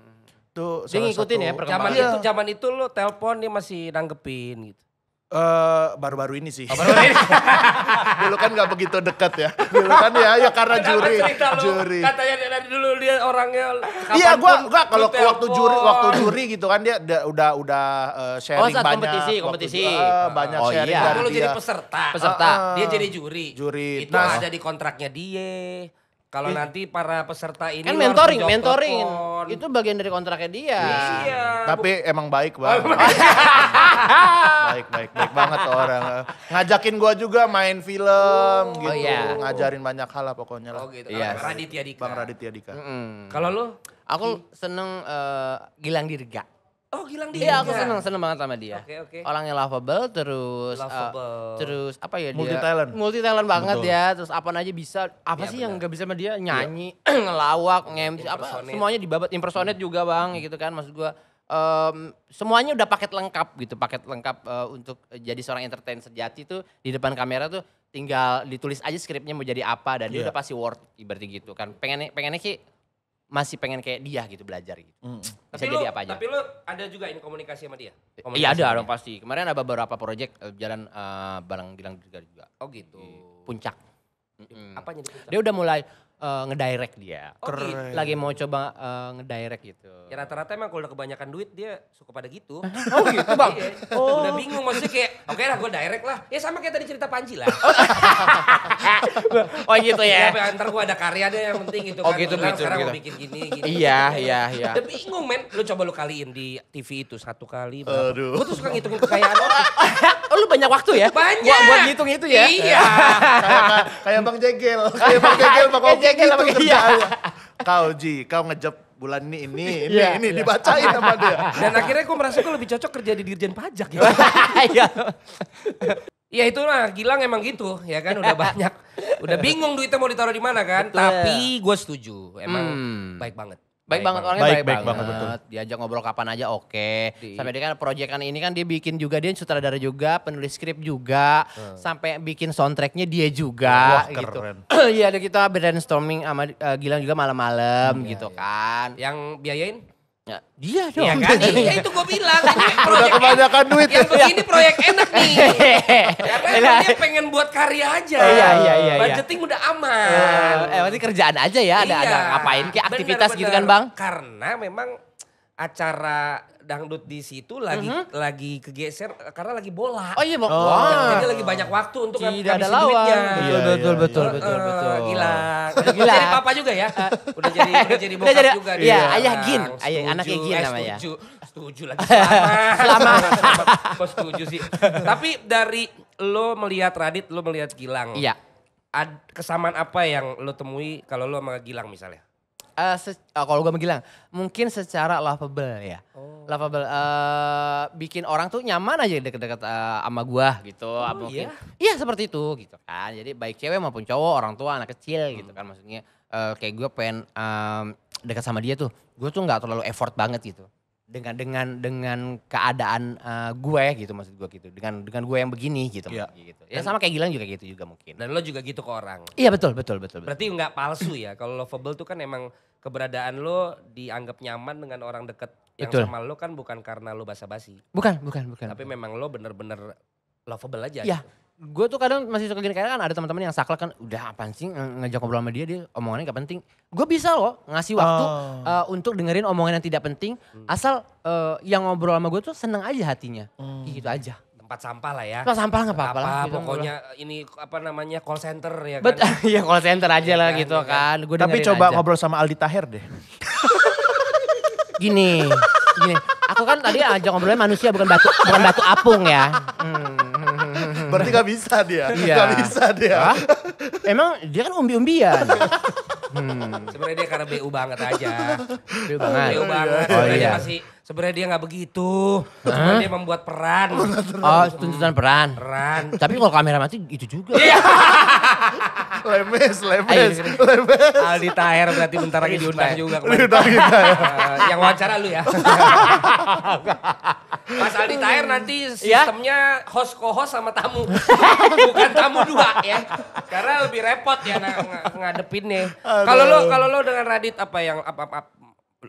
tuh dia ngikutin ya satu, ya perkembangan zaman iya. itu zaman itu lo telepon dia masih nanggepin gitu Eh, baru-baru uh, ini sih. Oh, baru -baru ini. dulu kan nggak begitu dekat ya. Dulu kan ya, ya karena Kenapa juri, juri. katanya dari dulu dia orangnya. Iya, gua enggak kalau waktu juri, waktu juri gitu kan dia udah udah uh, sharing oh, saat banyak. kompetisi, kompetisi. Waktu, uh, eh, oh, banyak oh, sharing iya. dari dia. dia. jadi peserta. Peserta. Uh, uh, dia jadi juri. Juri. Itu nah, ada di kontraknya dia. Kalau nanti para peserta ini kan mentoring, mentoring telepon. itu bagian dari kontraknya dia. Iya. iya. Tapi emang baik banget. Oh, baik, baik, baik banget orang. Ngajakin gua juga main film oh, gitu, oh, iya. ngajarin banyak hal lah pokoknya lah. Oh gitu. Yes. Iya. Raditya Dika. Bang Raditya Dika. Mm -hmm. Kalau lu? Aku seneng uh, Gilang Dirga. Oh hilang dia. Iya aku seneng seneng banget sama dia. Oke okay, oke. Okay. Orangnya lovable terus. Uh, lovable. Uh, terus apa ya dia. Multi talent. Multi talent banget Betul. ya. Terus apa aja bisa. Apa ya, sih bener. yang gak bisa sama dia? Iya. Nyanyi, ya. ngelawak, ngemsi, apa semuanya dibabat. Impersonate hmm. juga bang gitu kan maksud gua Um, semuanya udah paket lengkap gitu, paket lengkap uh, untuk jadi seorang entertainer sejati tuh di depan kamera tuh tinggal ditulis aja skripnya mau jadi apa dan yeah. dia iya. udah pasti worth berarti gitu kan. Pengennya pengennya sih masih pengen kayak dia gitu belajar gitu. Hmm. Bisa tapi jadi lo, apa aja. Tapi lu ada juga ini komunikasi sama dia? Iya, komunikasi iya ada dong pasti. Kemarin ada beberapa project eh, jalan uh, eh, barang Gilang juga. Oh gitu. Di puncak. Mm. Apanya di puncak? Dia udah mulai uh, ngedirect dia. Oh, Keren. Gitu. Lagi mau coba uh, ngedirect gitu. Ya rata-rata emang kalau udah kebanyakan duit dia suka pada gitu. oh gitu bang? Iya. Oh. Udah bingung maksudnya kayak oke okay lah gue direct lah. Ya sama kayak tadi cerita Panji lah. oh, oh gitu ya? Ya ntar gue ada karya deh yang penting gitu oh, kan. Oh gitu gitu. Sekarang gitu. bikin gini gini. Iya iya iya. Udah bingung men. Lu coba lu kaliin di TV itu satu kali. Aduh. Gue tuh suka ngitungin kekayaan orang. Oh lu banyak waktu ya? Banyak. Buat, buat ngitung itu ya? Iya. kayak kayak Bang Jegel. Kayak Bang Jegel, Bang Oki Jegel gitu Iya. Kau Ji, kau ngejep bulan ini, ini, iya, ini, yeah, ini, yeah. dibacain sama dia. Dan akhirnya gue merasa gue lebih cocok kerja di dirjen pajak ya. Iya. Ya itu mah Gilang emang gitu ya kan udah banyak udah bingung duitnya mau ditaruh di mana kan Betul. tapi gue setuju emang hmm. baik banget Baik, banget orangnya baik, baik, baik banget. banget. Betul. Diajak ngobrol kapan aja oke. Okay. Sampai dia kan proyekan ini kan dia bikin juga dia sutradara juga, penulis skrip juga, hmm. sampai bikin soundtracknya dia juga Wah, gitu. Iya, ada kita brainstorming sama uh, Gilang juga malam-malam hmm, gitu ya, kan. Yang biayain? Ya, dia iya dong. Iya kan? iya, iya itu gue bilang. Ini proyek Udah kebanyakan duit. Yang begini iya. proyek enak nih. Karena dia pengen buat karya aja. Iya, iya, iya. Budgeting iya. udah aman. Eh, eh, berarti kerjaan aja ya. Ada, ada ngapain kayak aktivitas bener, gitu kan Bang? Karena memang acara dangdut di situ lagi uh-huh. lagi kegeser karena lagi bola. Oh iya bola. Oh. Jadi lagi banyak waktu untuk Tidak ada lawan. Duitnya. Betul, iya, betul, iya, betul, iya. betul, betul, eh, betul, betul. Gila. Udah gila. jadi papa juga ya. udah jadi udah jadi bokap juga dia. Iya, ayah Gin. Ayah anaknya Gin eh, namanya. Setuju. Setuju lagi selama. selama. Kok setuju sih. Tapi dari lo melihat Radit, lo melihat Gilang. Iya. Ad, kesamaan apa yang lo temui kalau lo sama Gilang misalnya? uh, uh, kalau gue bilang mungkin secara lovable ya. Oh. Lovable uh, bikin orang tuh nyaman aja deket-deket uh, sama gua gitu. Oh, mungkin. Iya? iya seperti itu gitu kan. Jadi baik cewek maupun cowok, orang tua, anak kecil hmm. gitu kan maksudnya. Uh, kayak gue pengen um, dekat sama dia tuh, gue tuh nggak terlalu effort banget gitu dengan dengan dengan keadaan uh, gue gitu maksud gue gitu dengan dengan gue yang begini gitu ya. gitu ya sama kayak Gilang juga gitu juga mungkin dan lo juga gitu ke orang iya betul betul betul, berarti nggak palsu ya kalau lovable tuh kan emang keberadaan lo dianggap nyaman dengan orang deket yang betul. sama lo kan bukan karena lo basa-basi bukan bukan bukan tapi memang lo bener-bener lovable aja ya gitu gue tuh kadang masih suka gini kayak kan ada teman-teman yang saklek kan udah apa sih ngajak ngobrol sama dia dia omongannya gak penting gue bisa loh ngasih waktu oh. uh, untuk dengerin omongan yang tidak penting hmm. asal uh, yang ngobrol sama gue tuh seneng aja hatinya hmm. gitu aja tempat sampah lah ya. Tempat sampah nggak apa-apa. lah gitu, pokoknya ngobrol. ini apa namanya call center ya kan. ya call center aja lah iya kan, gitu ya kan. kan. Gua Tapi coba aja. ngobrol sama Aldi Taher deh. gini, gini. Aku kan tadi ajak ngobrolnya manusia bukan batu bukan batu apung ya. Hmm. Berarti gak bisa dia. Iya. Gak bisa dia. Hah? Emang dia kan umbi-umbian. Hmm. Sebenarnya dia karena BU banget aja. BU banget. BU banget. Oh, iya. masih sebenarnya dia nggak begitu. Sebenarnya dia membuat peran. Oh, tuntutan peran. Peran. Tapi kalau kamera mati itu juga. Iya. lemes, lemes, lemes. Aldi Taher berarti bentar lagi diundang juga kemarin. Diundang kita yang wawancara lu ya. Mas Aldi Taher nanti iya. sistemnya host co-host sama tamu. Bukan tamu dua ya. Karena lebih repot ya ngadepin nih Kalau lo kalau lo dengan Radit apa yang apa, apa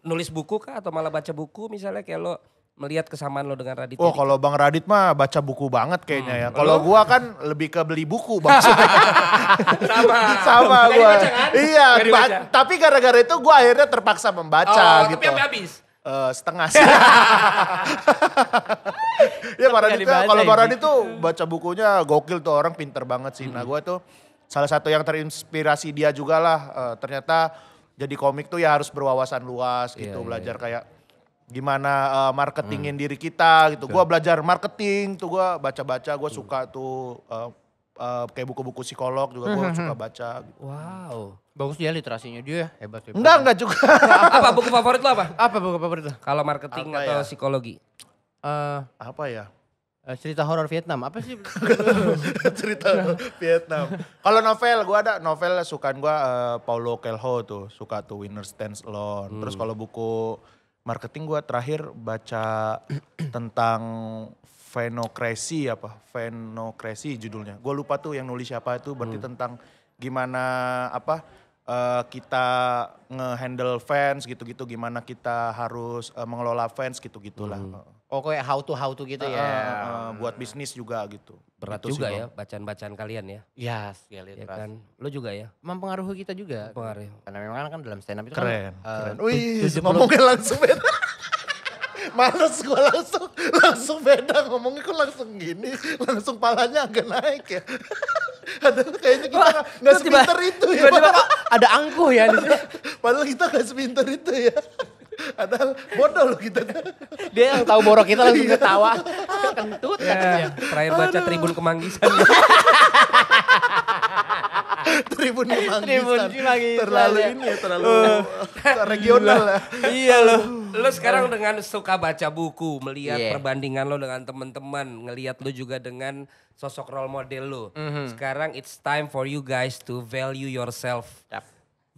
nulis buku kah atau malah baca buku misalnya kayak lo melihat kesamaan lo dengan Radit? Oh, gitu? kalau Bang Radit mah baca buku banget kayaknya ya. hmm. ya. Kalau gua kan lebih ke beli buku Bang. sama. sama Gak gua. kan? Iya, ba- tapi gara-gara itu gua akhirnya terpaksa membaca oh, gitu. Eh, iya, tapi habis. Uh, setengah sih. ya Pak Radit kalau Bang Radit tuh baca bukunya gokil tuh orang pinter banget sih. Nah hmm. gue tuh salah satu yang terinspirasi dia juga lah. Uh, ternyata jadi komik tuh ya harus berwawasan luas gitu yeah, iya, belajar yeah. kayak gimana uh, marketingin hmm. diri kita gitu. Gue belajar marketing tuh gue baca-baca gue suka hmm. tuh uh, uh, kayak buku-buku psikolog juga gue hmm, hmm, suka baca. Gitu. Wow. Bagus dia ya literasinya dia hebat. hebat. Enggak, enggak juga. apa buku favorit lo apa? Apa buku favorit lo? Kalau marketing apa atau ya? psikologi? Uh, apa ya? cerita horor Vietnam apa sih? cerita Vietnam. Kalau novel gue ada novel sukaan gue uh, Paulo Coelho tuh suka tuh Winner Stands Alone. Hmm. Terus kalau buku marketing gue terakhir baca tentang fenokresi apa fenokresi judulnya gue lupa tuh yang nulis siapa itu berarti hmm. tentang gimana apa uh, kita ngehandle fans gitu-gitu gimana kita harus uh, mengelola fans gitu gitulah hmm. Oh. Oh kayak how to how to gitu uh, ya. Uh, buat bisnis juga gitu. Berat gitu juga ya bacaan-bacaan kalian ya. Yes, ya, iya, ya kan. Lu juga ya. Mempengaruhi kita juga. Mempengaruhi. Karena memang kan dalam stand up itu keren, kan. Keren. Uh, Wih, ngomongnya langsung beda. Males gue langsung langsung beda ngomongnya kok langsung gini, langsung palanya agak naik ya. Ada kayaknya kita Wah, gak sepinter itu ya. Tiba-tiba oh, ada angkuh ya. Padahal kita gak sepinter itu ya. Padahal bodoh lo kita. Dia yang tahu borok kita langsung iya. ketawa. Ah, kentut ya, Terakhir baca Aduh. Tribun Kemanggisan. Tribun Kemanggisan. Tribun Kemanggisan. Terlalu ini ya, terlalu uh, regional ya. lah. Iya lo Lo sekarang dengan suka baca buku, melihat yeah. perbandingan lo dengan teman-teman, ngelihat lo juga dengan sosok role model lo. Mm -hmm. Sekarang it's time for you guys to value yourself. Yep.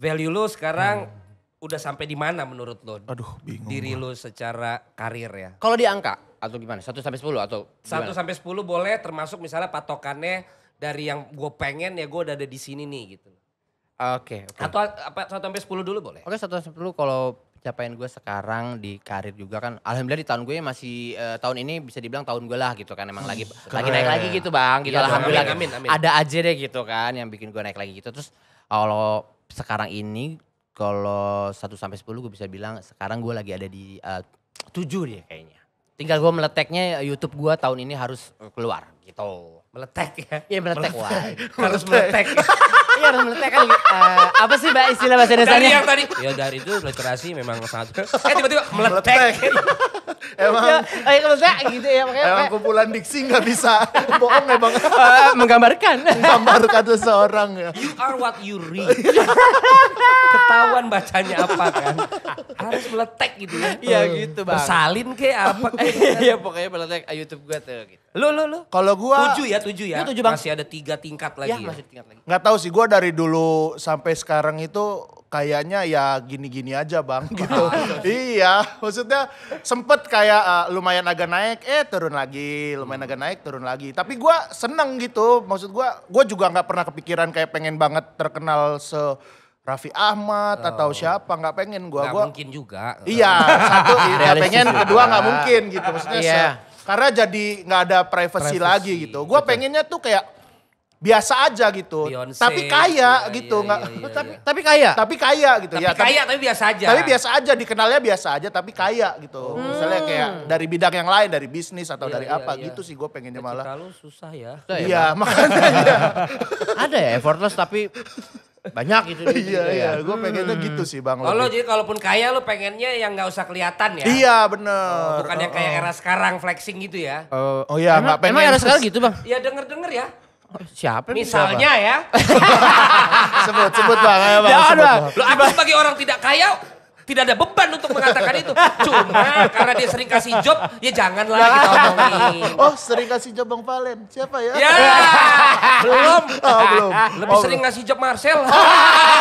Value lo sekarang hmm udah sampai di mana menurut lo? Aduh, bingung. Diri lo secara karir ya. Kalau di angka atau gimana? 1 sampai 10 atau satu 1 sampai 10 boleh termasuk misalnya patokannya dari yang gue pengen ya gue udah ada di sini nih gitu. Oke, okay, okay. Atau apa 1 sampai 10 dulu boleh? Oke, okay, 1 sampai 10 kalau capaian gue sekarang di karir juga kan alhamdulillah di tahun gue ya masih uh, tahun ini bisa dibilang tahun gue lah gitu kan emang lagi Keren. lagi naik lagi gitu bang gitu ya, alhamdulillah amin, amin, amin. ada aja deh gitu kan yang bikin gue naik lagi gitu terus kalau sekarang ini kalau 1 sampai 10 gue bisa bilang sekarang gue lagi ada di eh, uh, 7 dia kayaknya. Tinggal gue meleteknya YouTube gue tahun ini harus keluar gitu. Meletek ya? Iya meletek. meletek. Wah, harus meletek. Iya harus meletek kan. Uh, apa sih mbak istilah bahasa Indonesia? Dari yang tadi. Ya dari itu literasi memang sangat. Eh tiba-tiba meletek. Iya, emang ya, kalau saya gitu ya makanya emang kumpulan diksi nggak bisa bohong emang ya, uh, eh, menggambarkan menggambarkan seseorang ya you are what you read iya. ketahuan bacanya apa kan harus meletek gitu ya iya gitu bang salin kayak apa ya pokoknya meletek YouTube gue tuh gitu Lu lu lu. Kalau gua tujuh ya, tujuh ya. tujuh bang. Masih ada tiga tingkat lagi. Ya, ya. masih tingkat lagi. Gak tau sih gua dari dulu sampai sekarang itu kayaknya ya gini-gini aja bang gitu. Ah, iya, iya, maksudnya sempet kayak uh, lumayan agak naik, eh turun lagi, lumayan hmm. agak naik, turun lagi. Tapi gue seneng gitu, maksud gue, gue juga gak pernah kepikiran kayak pengen banget terkenal se Raffi Ahmad oh. atau siapa nggak pengen gua. Gak gua, mungkin juga. Iya, satu iya, nggak pengen, kedua nggak mungkin gitu. Maksudnya yeah. Iya. Karena jadi nggak ada privacy, privacy lagi gitu. Gue pengennya tuh kayak biasa aja gitu. Beyonce, tapi kaya iya, iya gitu, nggak. Iya, iya, iya, tapi kaya. Tapi kaya gitu tapi ya. Kaya tapi, tapi biasa aja. Tapi biasa aja dikenalnya biasa aja tapi kaya gitu. Hmm. Misalnya kayak dari bidang yang lain, dari bisnis atau iya, dari iya, apa iya. gitu sih gue pengennya malah. Kalau susah ya. Iya, makanya. Ada ya effortless tapi banyak iya, gitu. Ya. iya iya, gue pengennya hmm. gitu sih bang. kalau oh, lo jadi kalaupun kaya lo pengennya yang nggak usah kelihatan ya? Iya bener. Oh, bukan yang kayak era sekarang flexing gitu ya? oh, oh iya nggak pengen. Emang era sekarang gitu bang? Iya, ya denger denger ya. Siapa Misalnya siapa? ya. sebut sebut bang. ya bang ya, sebut, bang. Lo aku sebagai orang tidak kaya tidak ada beban untuk mengatakan itu. Cuma karena dia sering kasih job, ya janganlah kita omongin. Oh sering kasih job Bang Valen. Siapa ya? Ya. belum. Oh, belum. Lebih oh, sering belum. ngasih job Marcel.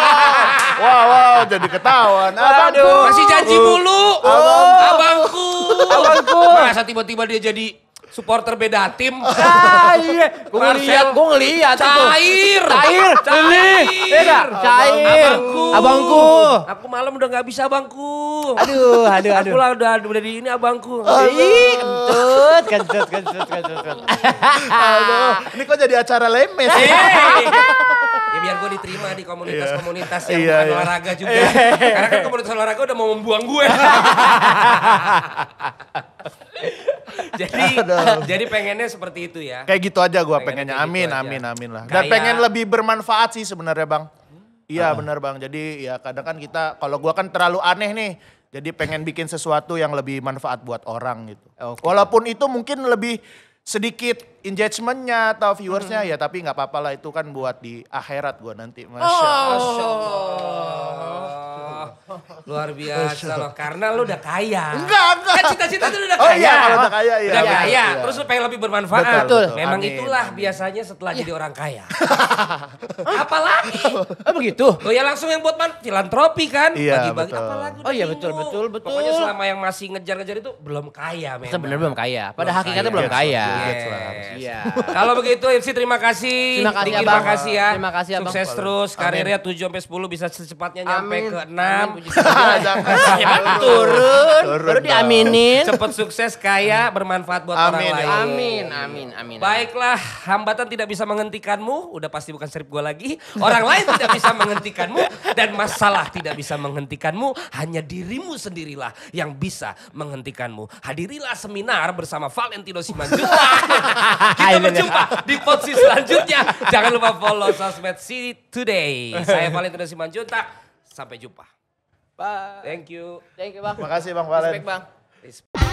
wow, wow, jadi ketahuan. Abangku. Masih janji mulu. Oh. Abangku. Abangku. Masa tiba-tiba dia jadi supporter beda tim. Ah, iya. Gue ngeliat, gue ngeliat Cair. Cair. Cair. Cair. Cair. Abangku. Abangku. Aku malam udah gak bisa abangku. Aduh, aduh, aduh. Aku lah udah, udah di ini abangku. Aduh. kentut, kentut, kentut, kentut. Aduh, ini kok jadi acara lemes ya? ya biar gue diterima di komunitas-komunitas iya. yang yeah, iya. olahraga juga. Karena kan komunitas olahraga udah mau membuang gue. jadi Aduh. jadi pengennya seperti itu ya. Kayak gitu aja gua pengennya. amin gitu amin aja. amin lah. Dan pengen lebih bermanfaat sih sebenarnya, Bang. Iya, hmm? benar, Bang. Jadi ya kadang kan kita kalau gua kan terlalu aneh nih. Jadi pengen bikin sesuatu yang lebih manfaat buat orang gitu. Okay. Walaupun itu mungkin lebih sedikit engagementnya atau viewersnya hmm. ya tapi nggak apa-apa lah itu kan buat di akhirat gue nanti masya oh. allah Luar oh, biasa loh, karena lu udah kaya. Enggak, enggak. Kan cita-cita itu udah oh, kaya. Oh iya, kalau udah kaya iya. Udah kaya, iya. terus lu pengen lebih bermanfaat. Betul, betul. Memang amin, itulah amin. biasanya setelah iya. jadi orang kaya. apalagi? Oh begitu? Oh ya langsung yang buat man, filantropi kan? Iya, Bagi-bagi apalagi. Oh iya betul, betul, betul. Pokoknya selama yang masih ngejar-ngejar itu belum kaya memang. Sebenarnya belum kaya. Pada hakikatnya belum kaya. Iya. Kalau begitu MC terima kasih. Terima kasih ya. Terima kasih ya. Terima Sukses terus karirnya 7 sampai 10 bisa secepatnya nyampe ke 6 jam. ya turun, turun baru diaminin. Cepat sukses, kaya, bermanfaat buat amin, orang lain. Amin, amin, amin. Baiklah, hambatan tidak bisa menghentikanmu, udah pasti bukan strip gue lagi. Orang lain tidak bisa menghentikanmu dan masalah tidak bisa menghentikanmu, hanya dirimu sendirilah yang bisa menghentikanmu. Hadirilah seminar bersama Valentino Simanjuta. Kita berjumpa di posisi selanjutnya. Jangan lupa follow sosmed City Today. Saya Valentino Simanjuta. Sampai jumpa. Bye. Thank you. Thank you, Bang. Makasih Bang Valen. Respect, Bang. Respect.